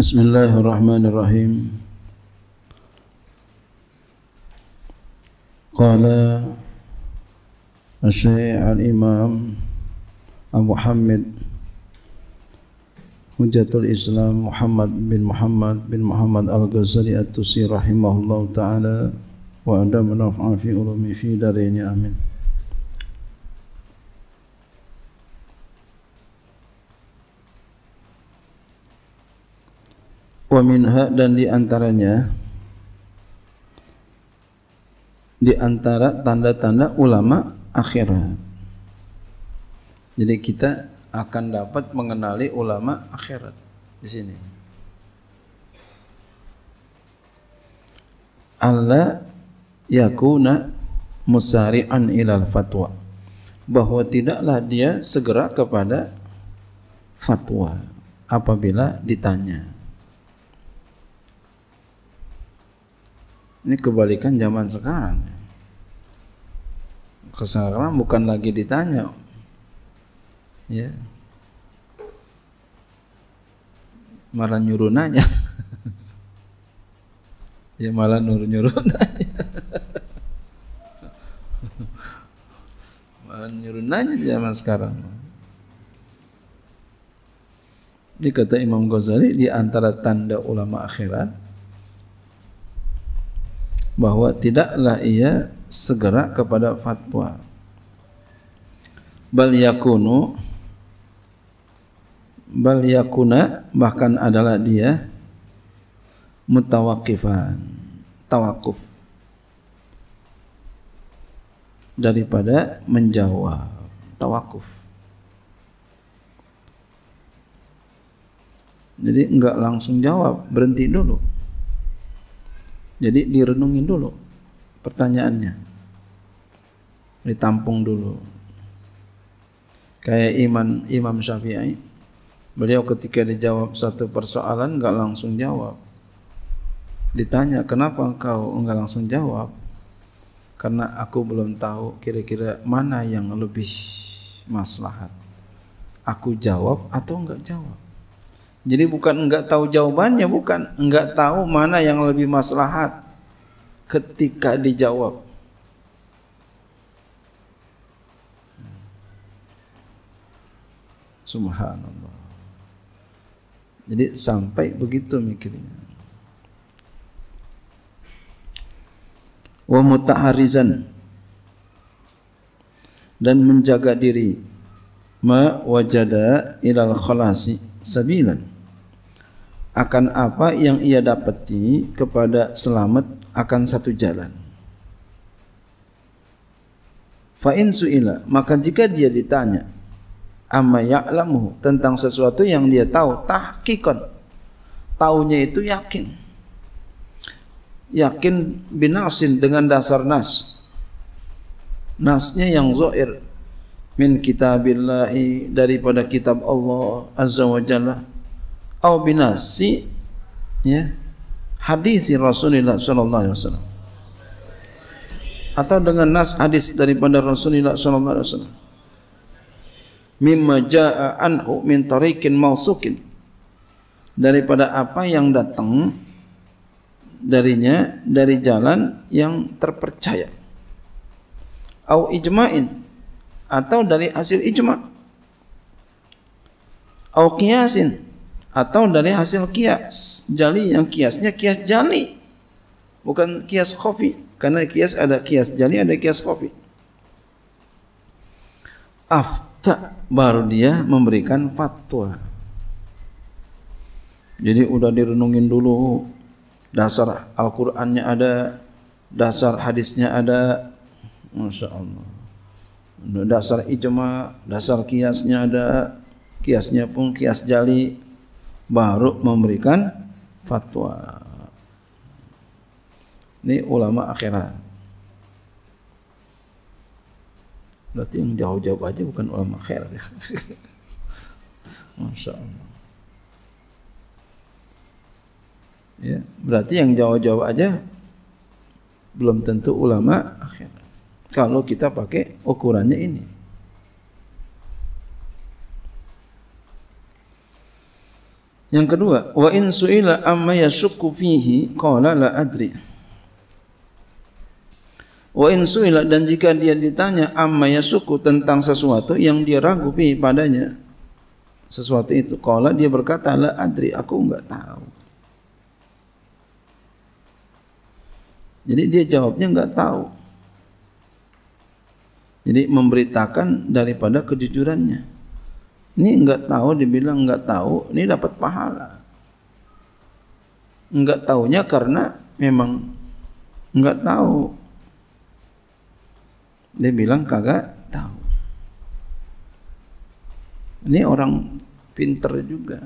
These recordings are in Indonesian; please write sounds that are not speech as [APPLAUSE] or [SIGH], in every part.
بسم الله الرحمن الرحيم قال الشيخ الإمام أبو حمد حجة الإسلام محمد بن محمد بن محمد الغزالي التوسي رحمه الله تعالى وأدام نفعا في علومه في دارين آمين wa minha dan di antaranya di antara tanda-tanda ulama akhirat. Jadi kita akan dapat mengenali ulama akhirat di sini. Allah yakuna musari'an ilal fatwa bahwa tidaklah dia segera kepada fatwa apabila ditanya. Ini kebalikan zaman sekarang. Sekarang bukan lagi ditanya. Ya. Malah nyuruh nanya. [LAUGHS] ya malah nyuruh-nyuruh [LAUGHS] nanya. malah nyuruh nanya zaman sekarang. Ini kata Imam Ghazali di antara tanda ulama akhirat bahwa tidaklah ia segera kepada fatwa bal yakunu bal yakuna bahkan adalah dia mutawakifan tawakuf daripada menjawab tawakuf jadi enggak langsung jawab berhenti dulu Jadi direnungin dulu pertanyaannya. Ditampung dulu. Kayak iman Imam Syafi'i, beliau ketika dijawab satu persoalan enggak langsung jawab. Ditanya, "Kenapa engkau enggak langsung jawab?" Karena aku belum tahu kira-kira mana yang lebih maslahat. Aku jawab atau enggak jawab? Jadi bukan enggak tahu jawabannya, bukan enggak tahu mana yang lebih maslahat ketika dijawab. Subhanallah. Jadi sampai begitu mikirnya. Wa mutaharizan dan menjaga diri ma wajada ilal khalasi sabilan akan apa yang ia dapati kepada selamat akan satu jalan. Fa in su'ila, maka jika dia ditanya amma ya'lamu tentang sesuatu yang dia tahu tahqiqan. Taunya itu yakin. Yakin binasin dengan dasar nas. Nasnya yang zahir min kitabillahi daripada kitab Allah azza wajalla au binasi ya hadis Rasulullah sallallahu alaihi wasallam atau dengan nas hadis daripada Rasulullah sallallahu alaihi wasallam mimma jaa anhu min tariqin mausukin daripada apa yang datang darinya dari jalan yang terpercaya au ijma'in atau dari hasil ijma' au qiyasin atau dari hasil kias jali yang kiasnya kias jali bukan kias kopi karena kias ada kias jali ada kias kopi afta baru dia memberikan fatwa jadi udah direnungin dulu dasar Al-Qur'annya ada dasar hadisnya ada Masya Allah dasar ijma dasar kiasnya ada kiasnya pun kias jali baru memberikan fatwa. Ini ulama akhirat. Berarti yang jauh-jauh aja bukan ulama akhirat. [LAUGHS] Masya Allah. Ya, berarti yang jauh-jauh aja belum tentu ulama akhirat. Kalau kita pakai ukurannya ini. Yang kedua, wa in su'ila amma yashukku fihi qala la adri. Wa in su'ila dan jika dia ditanya amma yashukku tentang sesuatu yang dia ragu fi padanya sesuatu itu qala dia berkata la adri aku enggak tahu. Jadi dia jawabnya enggak tahu. Jadi memberitakan daripada kejujurannya. Ini enggak tahu dibilang enggak tahu, ini dapat pahala. Enggak tahunya karena memang enggak tahu. Dia bilang kagak tahu. Ini orang pinter juga.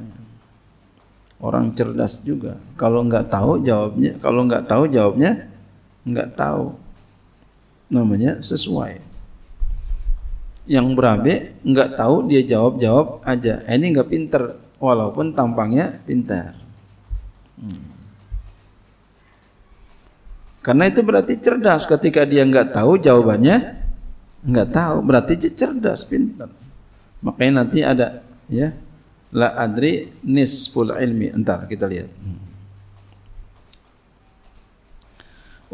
Orang cerdas juga. Kalau enggak tahu jawabnya, kalau enggak tahu jawabnya enggak tahu. Namanya sesuai yang berabe nggak tahu dia jawab jawab aja eh, ini nggak pinter walaupun tampangnya pinter. hmm. karena itu berarti cerdas ketika dia nggak tahu jawabannya nggak tahu berarti cerdas pinter. makanya nanti ada ya la adri nisful ilmi entar kita lihat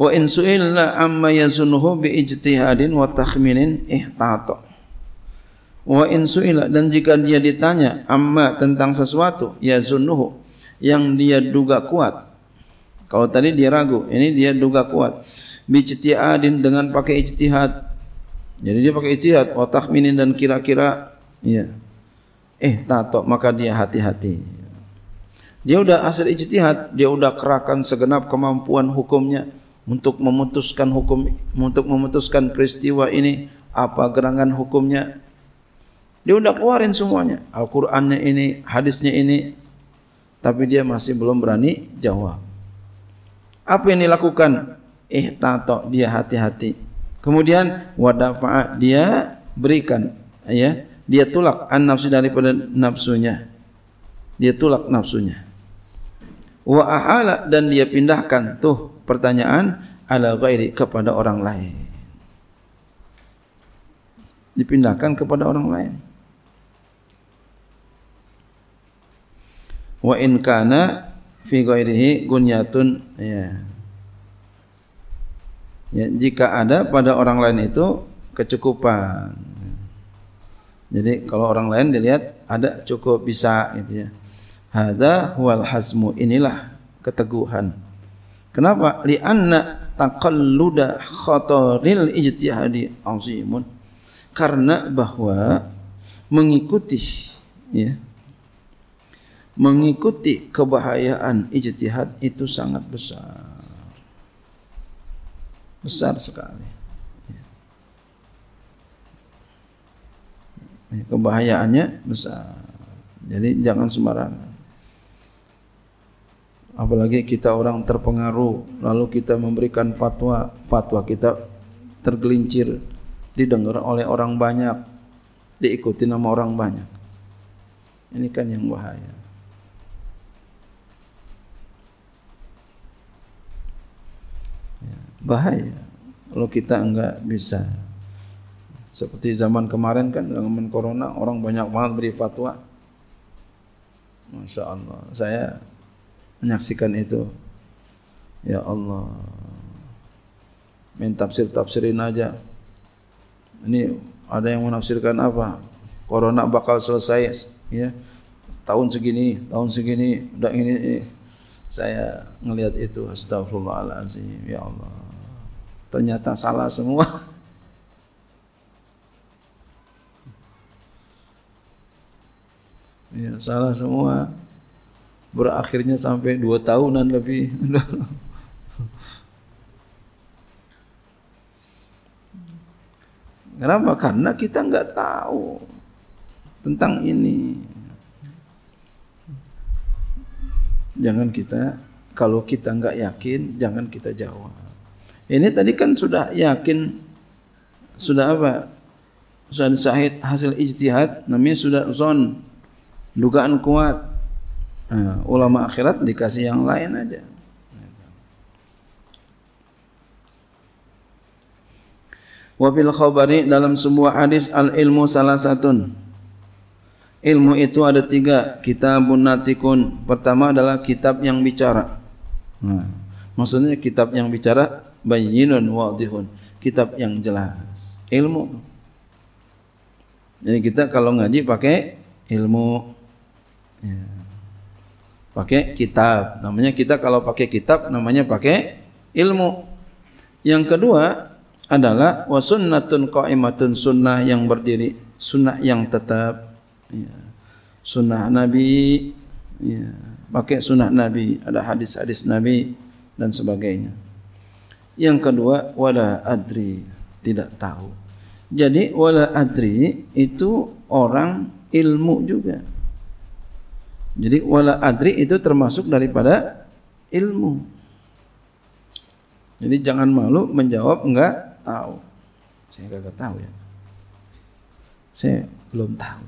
wa in su'illa amma yasunuhu bi ijtihadin wa takhminin ihtato wa in su'ila dan jika dia ditanya amma tentang sesuatu ya zunnuhu yang dia duga kuat kalau tadi dia ragu ini dia duga kuat bi ijtihadin dengan pakai ijtihad jadi dia pakai ijtihad wa tahminin dan kira-kira ya eh tato maka dia hati-hati dia sudah asal ijtihad dia sudah kerahkan segenap kemampuan hukumnya untuk memutuskan hukum untuk memutuskan peristiwa ini apa gerangan hukumnya dia udah keluarin semuanya. Al-Qur'annya ini, hadisnya ini. Tapi dia masih belum berani jawab. Apa yang dilakukan? Eh tato dia hati-hati. Kemudian wadafa'a dia berikan ya, dia tulak an nafsu daripada nafsunya. Dia tulak nafsunya. Wa ahala dan dia pindahkan tuh pertanyaan ala ghairi kepada orang lain. Dipindahkan kepada orang lain. wa in kana fi ghairihi gunyatun ya. ya jika ada pada orang lain itu kecukupan jadi kalau orang lain dilihat ada cukup bisa gitu ya hada huwal hasmu inilah keteguhan kenapa li anna taqalluda khataril ijtihadi azimun karena bahwa mengikuti ya mengikuti kebahayaan ijtihad itu sangat besar. Besar sekali. Ya, kebahayaannya besar. Jadi jangan sembarangan. Apalagi kita orang terpengaruh, lalu kita memberikan fatwa, fatwa kita tergelincir, didengar oleh orang banyak, diikuti nama orang banyak. Ini kan yang bahaya. bahaya kalau kita enggak bisa seperti zaman kemarin kan zaman corona orang banyak banget beri fatwa Masya Allah saya menyaksikan itu ya Allah main tafsir tafsirin aja ini ada yang menafsirkan apa corona bakal selesai ya tahun segini tahun segini udah ini, ini eh. saya ngelihat itu astagfirullahalazim ya Allah ternyata salah semua. [LAUGHS] ya, salah semua. Berakhirnya sampai dua tahunan lebih. [LAUGHS] Kenapa? Karena kita nggak tahu tentang ini. Jangan kita, kalau kita nggak yakin, jangan kita jawab. Ini tadi kan sudah yakin sudah apa? Sudah sahid hasil ijtihad namanya sudah zon dugaan kuat. Uh, ulama akhirat dikasih yang lain aja. Wa fil khabari dalam sebuah hadis al ilmu salah satu Ilmu itu ada tiga kitabun natikun. Pertama adalah kitab yang bicara. Nah, maksudnya kitab yang bicara bayyinun wadihun kitab yang jelas ilmu jadi kita kalau ngaji pakai ilmu ya. pakai kitab namanya kita kalau pakai kitab namanya pakai ilmu yang kedua adalah wasunnatun qaimatun sunnah yang berdiri sunnah yang tetap ya. sunnah nabi ya. pakai sunnah nabi ada hadis-hadis nabi dan sebagainya Yang kedua wala adri, tidak tahu. Jadi wala adri itu orang ilmu juga. Jadi wala adri itu termasuk daripada ilmu. Jadi jangan malu menjawab enggak tahu. Saya enggak tahu ya. Saya belum tahu.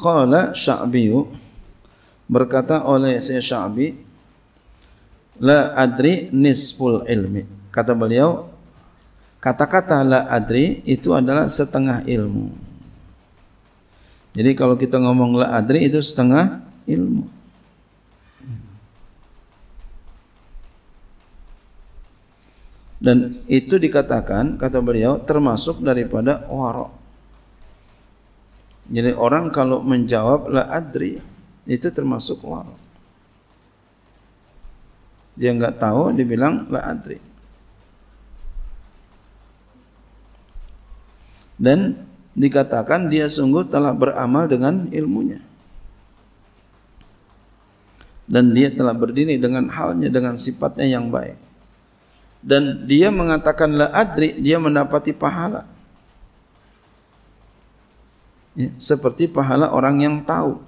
Qala Sya'biyu berkata oleh Syekh Syabi la adri nisful ilmi kata beliau kata-kata la adri itu adalah setengah ilmu jadi kalau kita ngomong la adri itu setengah ilmu dan itu dikatakan kata beliau termasuk daripada warok jadi orang kalau menjawab la adri itu termasuk waro. Dia nggak tahu, dibilang la adri. Dan dikatakan dia sungguh telah beramal dengan ilmunya. Dan dia telah berdiri dengan halnya, dengan sifatnya yang baik. Dan dia mengatakan la adri, dia mendapati pahala. Ya, seperti pahala orang yang tahu.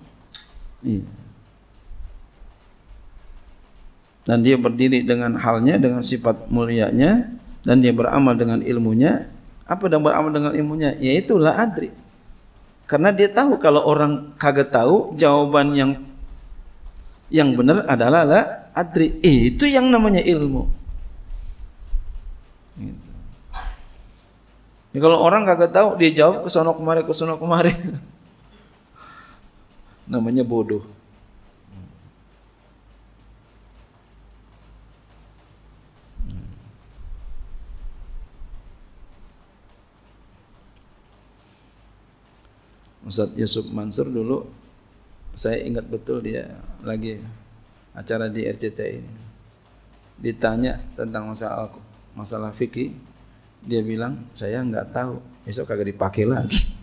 Dan dia berdiri dengan halnya, dengan sifat mulianya, dan dia beramal dengan ilmunya. Apa yang beramal dengan ilmunya? Yaitu la adri. Karena dia tahu kalau orang kagak tahu, jawaban yang yang benar adalah la adri. Eh, itu yang namanya ilmu. Ya, kalau orang kagak tahu, dia jawab ke sana kemari, ke sana kemari. [LAUGHS] namanya bodoh. Hmm. Ustadz Yusuf Mansur dulu saya ingat betul dia lagi acara di RCTI Ditanya tentang masalah masalah fikih, dia bilang saya nggak tahu, besok kagak dipakai lagi.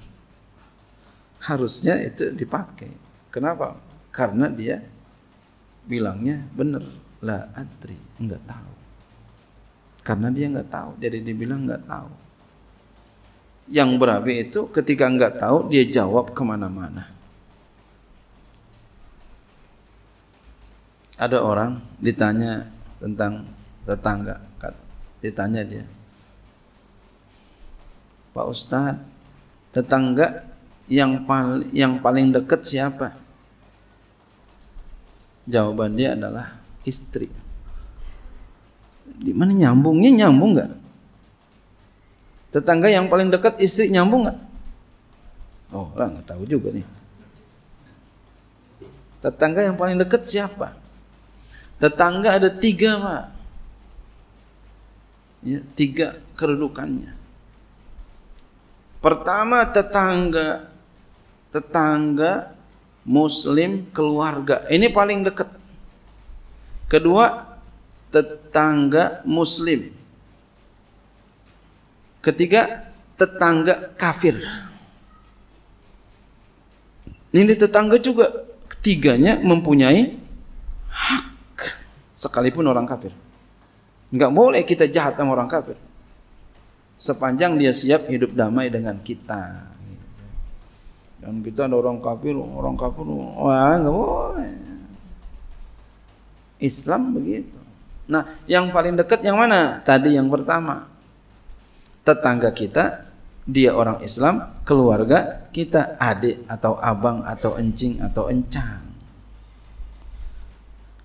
[LAUGHS] Harusnya itu dipakai. Kenapa? Karena dia bilangnya benar. La adri, enggak tahu. Karena dia enggak tahu, jadi dia bilang enggak tahu. Yang berabi itu ketika enggak tahu, dia jawab kemana-mana. Ada orang ditanya tentang tetangga, ditanya dia, Pak Ustadz, tetangga yang paling yang paling dekat siapa? Jawaban dia adalah istri. Di mana nyambungnya nyambung nggak? Tetangga yang paling dekat istri nyambung nggak? Oh lah nggak tahu juga nih. Tetangga yang paling dekat siapa? Tetangga ada tiga pak. Ya, tiga kedudukannya. Pertama tetangga tetangga, muslim, keluarga. Ini paling dekat. Kedua, tetangga muslim. Ketiga, tetangga kafir. Ini tetangga juga ketiganya mempunyai hak sekalipun orang kafir. Enggak boleh kita jahat sama orang kafir. Sepanjang dia siap hidup damai dengan kita. Dan kita ada orang kafir, orang kafir, wah nggak boleh. Islam begitu. Nah, yang paling dekat yang mana? Tadi yang pertama. Tetangga kita, dia orang Islam, keluarga kita adik atau abang atau encing atau encang.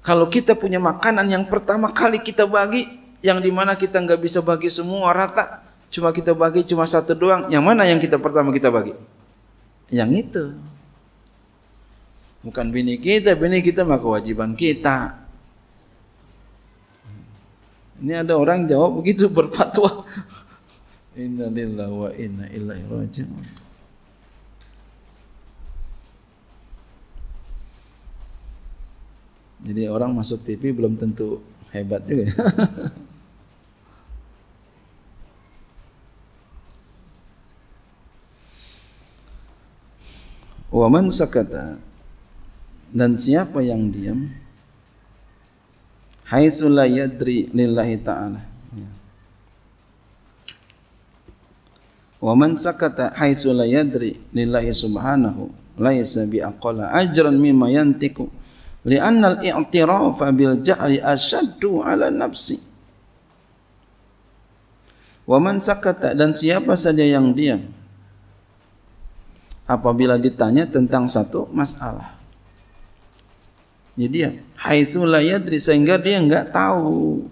Kalau kita punya makanan yang pertama kali kita bagi, yang dimana kita nggak bisa bagi semua rata, cuma kita bagi cuma satu doang, yang mana yang kita pertama kita bagi? yang itu. Bukan bini kita, bini kita mah kewajiban kita. Ini ada orang jawab begitu berfatwa. [LAUGHS] Inna wa inna ilaihi raji'un. Jadi orang masuk TV belum tentu hebat juga. Ya. [LAUGHS] Wa man sakata dan siapa yang diam haitsu la yadri lillahi ta'ala. Ya. Wa man sakata haitsu la yadri lillahi subhanahu laisa bi aqla ajran mimma yantiku li'anna al-i'tiraf bil ja'li ashaddu 'ala nafsi. Wa man sakata dan siapa saja yang diam apabila ditanya tentang satu masalah. Jadi ya, hai la sehingga dia enggak tahu.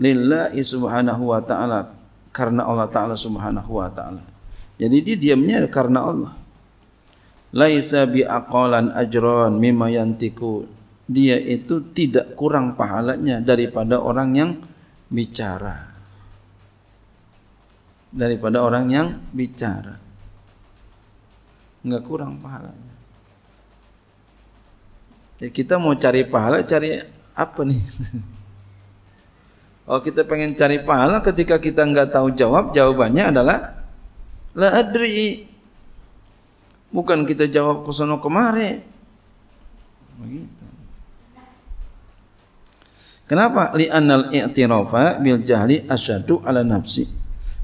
Lillahi subhanahu wa ta'ala karena Allah taala subhanahu wa ta'ala. Jadi dia diamnya karena Allah. Laisa bi akolan ajron mimma yantiku. Dia itu tidak kurang pahalanya daripada orang yang bicara daripada orang yang bicara. nggak kurang pahalanya. Ya kita mau cari pahala cari apa nih? Kalau [LAUGHS] oh, kita pengen cari pahala ketika kita nggak tahu jawab, jawabannya adalah la adri. Bukan kita jawab ke sono kemari. Begitu. Kenapa? Li'annal i'tirafa bil jahli asyadu ala nafsi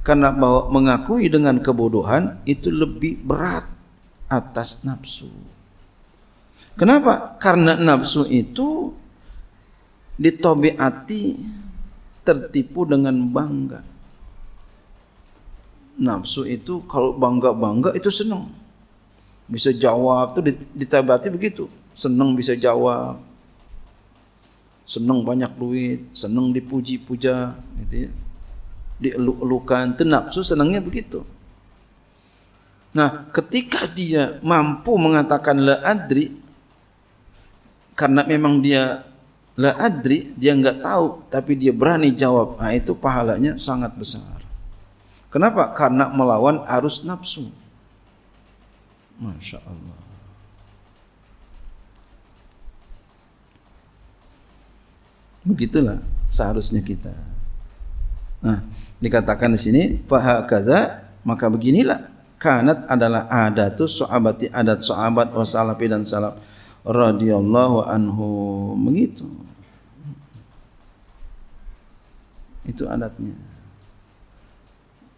karena bahwa mengakui dengan kebodohan itu lebih berat atas nafsu. Kenapa? Karena nafsu itu ditobiati tertipu dengan bangga. Nafsu itu kalau bangga-bangga itu senang. Bisa jawab itu ditobiati begitu. Senang bisa jawab. Senang banyak duit, senang dipuji-puja gitu ya dieluk-elukan, itu nafsu senangnya begitu. Nah, ketika dia mampu mengatakan la adri karena memang dia la adri, dia nggak tahu tapi dia berani jawab. Nah, itu pahalanya sangat besar. Kenapa? Karena melawan arus nafsu. Masya Allah. Begitulah seharusnya kita. Nah, ha. dikatakan di sini fahakaza maka beginilah kanat adalah adatu sahabati adat sahabat wa oh, salafi dan salaf radhiyallahu anhu begitu. Itu adatnya.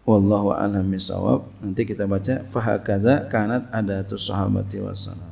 Wallahu a'lam bisawab. Nanti kita baca fahakaza kanat adatu sahabati wa salaf.